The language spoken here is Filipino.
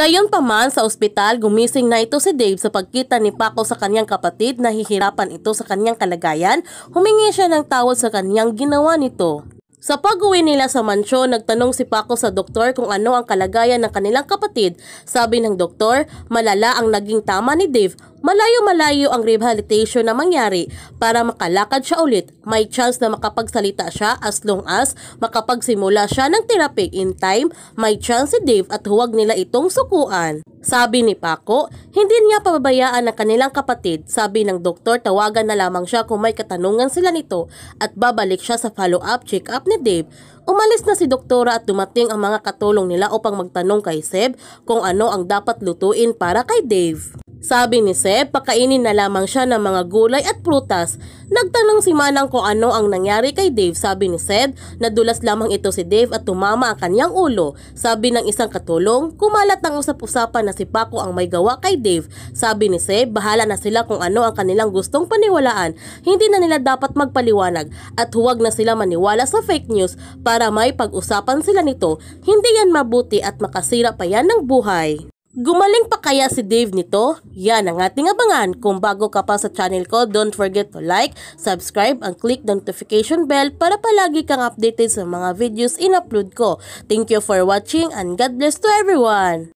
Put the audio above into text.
Gayunpaman, sa ospital, gumising na ito si Dave sa pagkita ni Paco sa kanyang kapatid na hihirapan ito sa kanyang kalagayan. Humingi siya ng tawad sa kanyang ginawa nito. Sa pag-uwi nila sa mansyon, nagtanong si Paco sa doktor kung ano ang kalagayan ng kanilang kapatid. Sabi ng doktor, malala ang naging tama ni Dave. Malayo-malayo ang rehabilitation na mangyari para makalakad siya ulit. May chance na makapagsalita siya as long as makapagsimula siya ng therapy in time. May chance si Dave at huwag nila itong sukuan. Sabi ni Paco, hindi niya pababayaan ang kanilang kapatid. Sabi ng doktor, tawagan na lamang siya kung may katanungan sila nito at babalik siya sa follow-up check-up ni Dave. Umalis na si doktora at dumating ang mga katulong nila upang magtanong kay Seb kung ano ang dapat lutuin para kay Dave. Sabi ni Sep, pakainin na lamang siya ng mga gulay at prutas. Nagtanong si Manang kung ano ang nangyari kay Dave. Sabi ni Seb, nadulas lamang ito si Dave at tumama ang kanyang ulo. Sabi ng isang katulong, kumalat ang usap-usapan na si Paco ang may gawa kay Dave. Sabi ni Seb, bahala na sila kung ano ang kanilang gustong paniwalaan. Hindi na nila dapat magpaliwanag at huwag na sila maniwala sa fake news para may pag-usapan sila nito. Hindi yan mabuti at makasira pa yan ng buhay. Gumaling pa kaya si Dave nito? Yan ang ating abangan. Kung bago ka pa sa channel ko, don't forget to like, subscribe, and click the notification bell para palagi kang updated sa mga videos in-upload ko. Thank you for watching and God bless to everyone!